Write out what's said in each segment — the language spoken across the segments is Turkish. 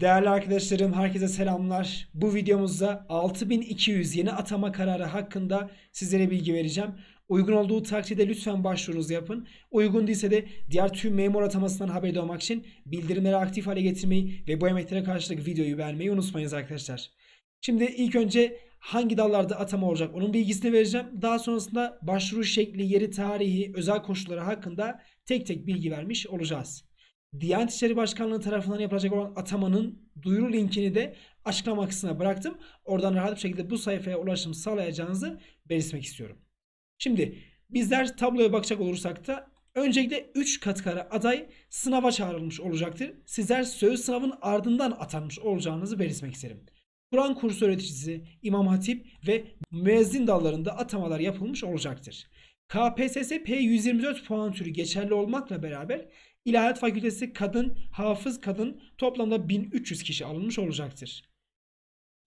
Değerli arkadaşlarım herkese selamlar. Bu videomuzda 6200 yeni atama kararı hakkında sizlere bilgi vereceğim. Uygun olduğu takdirde lütfen başvurunuzu yapın. Uygun değilse de diğer tüm memur atamasından haberdar olmak için bildirimleri aktif hale getirmeyi ve bu emeklere karşılık videoyu beğenmeyi unutmayınız arkadaşlar. Şimdi ilk önce hangi dallarda atama olacak onun bilgisini vereceğim. Daha sonrasında başvuru şekli, yeri, tarihi, özel koşulları hakkında tek tek bilgi vermiş olacağız. Diyanet İşleri Başkanlığı tarafından yapılacak olan atamanın duyuru linkini de açıklama kısmına bıraktım. Oradan rahat bir şekilde bu sayfaya ulaşım sağlayacağınızı belirtmek istiyorum. Şimdi bizler tabloya bakacak olursak da öncelikle 3 katkara aday sınava çağrılmış olacaktır. Sizler söz sınavın ardından atanmış olacağınızı belirtmek isterim. Kur'an kursu öğreticisi, İmam Hatip ve müezzin dallarında atamalar yapılmış olacaktır. KPSS P124 puan türü geçerli olmakla beraber İlahiyat Fakültesi kadın, hafız kadın toplamda 1300 kişi alınmış olacaktır.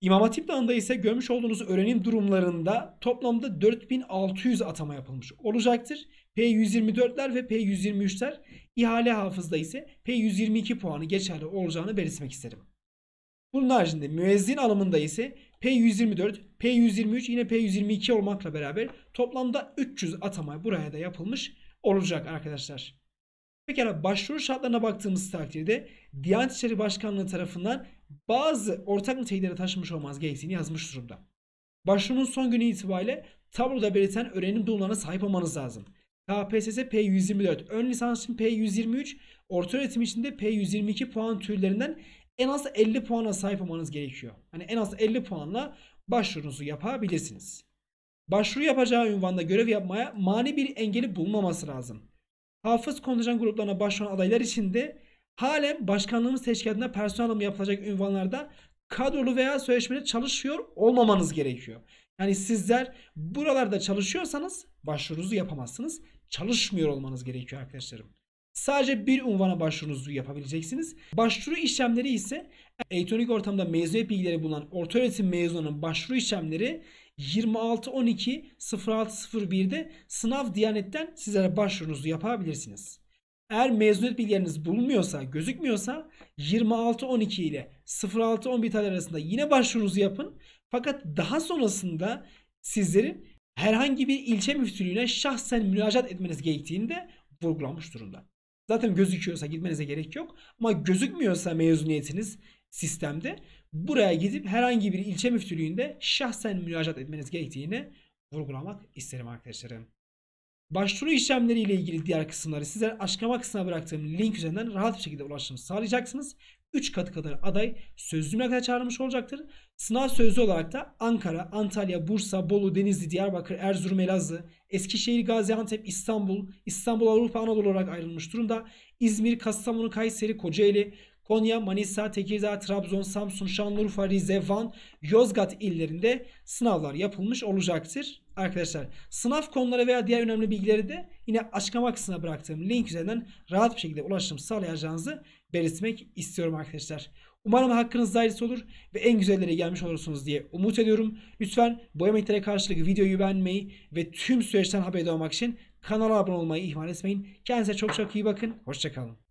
İmam Hatip Dağı'nda ise görmüş olduğunuz öğrenim durumlarında toplamda 4600 atama yapılmış olacaktır. P124'ler ve P123'ler ihale hafızda ise P122 puanı geçerli olacağını belirtmek isterim. Bunun haricinde müezzin alımında ise P124, P123 yine P122 olmakla beraber toplamda 300 atama buraya da yapılmış olacak arkadaşlar. Pekala başvuru şartlarına baktığımız takdirde Diyanet İşleri Başkanlığı tarafından bazı ortak niteliklere taşımış olmaz gerektiğini yazmış durumda. Başvurunun son günü itibariyle tabloda belirten öğrenim durumlarına sahip olmanız lazım. KPSS P124, ön lisans için P123, orta öğretim için de P122 puan türlerinden en az 50 puana sahip olmanız gerekiyor. Hani en az 50 puanla başvurunuzu yapabilirsiniz. Başvuru yapacağı ünvanda görev yapmaya mani bir engeli bulmaması lazım. Hafız kontenjan gruplarına başvuran adaylar için de halen başkanlığımız teşkilatında personel alımı yapılacak ünvanlarda kadrolu veya sözleşmeli çalışıyor olmamanız gerekiyor. Yani sizler buralarda çalışıyorsanız başvurunuzu yapamazsınız. Çalışmıyor olmanız gerekiyor arkadaşlarım. Sadece bir unvana başvurunuzu yapabileceksiniz. Başvuru işlemleri ise elektronik ortamda mezuniyet bilgileri bulunan ortaöğretim mezununun başvuru işlemleri 26.12.06.01'de sınav diyanetten sizlere başvurunuzu yapabilirsiniz. Eğer mezuniyet bilgileriniz bulunmuyorsa, gözükmüyorsa 26.12 ile 06.11 tarih arasında yine başvurunuzu yapın. Fakat daha sonrasında sizlerin herhangi bir ilçe müftülüğüne şahsen müracaat etmeniz gerektiğini de vurgulanmış durumda. Zaten gözüküyorsa gitmenize gerek yok. Ama gözükmüyorsa mezuniyetiniz sistemde buraya gidip herhangi bir ilçe müftülüğünde şahsen müracaat etmeniz gerektiğini vurgulamak isterim arkadaşlarım. Başvuru işlemleriyle ilgili diğer kısımları size açıklama kısmına bıraktığım link üzerinden rahat bir şekilde ulaşmanızı sağlayacaksınız. 3 katı kadar aday sözlü mülakata çağrılmış olacaktır. Sınav sözlü olarak da Ankara, Antalya, Bursa, Bolu, Denizli, Diyarbakır, Erzurum, Elazığ, Eskişehir, Gaziantep, İstanbul, İstanbul, Avrupa, Anadolu olarak ayrılmış durumda. İzmir, Kastamonu, Kayseri, Kocaeli, Konya, Manisa, Tekirdağ, Trabzon, Samsun, Şanlıurfa, Rize, Van, Yozgat illerinde sınavlar yapılmış olacaktır. Arkadaşlar sınav konuları veya diğer önemli bilgileri de yine açıklama kısmına bıraktığım link üzerinden rahat bir şekilde ulaşım sağlayacağınızı belirtmek istiyorum arkadaşlar. Umarım hakkınız dairesi olur ve en güzelleri gelmiş olursunuz diye umut ediyorum. Lütfen Boyamektere karşılık videoyu beğenmeyi ve tüm süreçten haberdar olmak için kanala abone olmayı ihmal etmeyin. Kendinize çok çok iyi bakın. Hoşçakalın.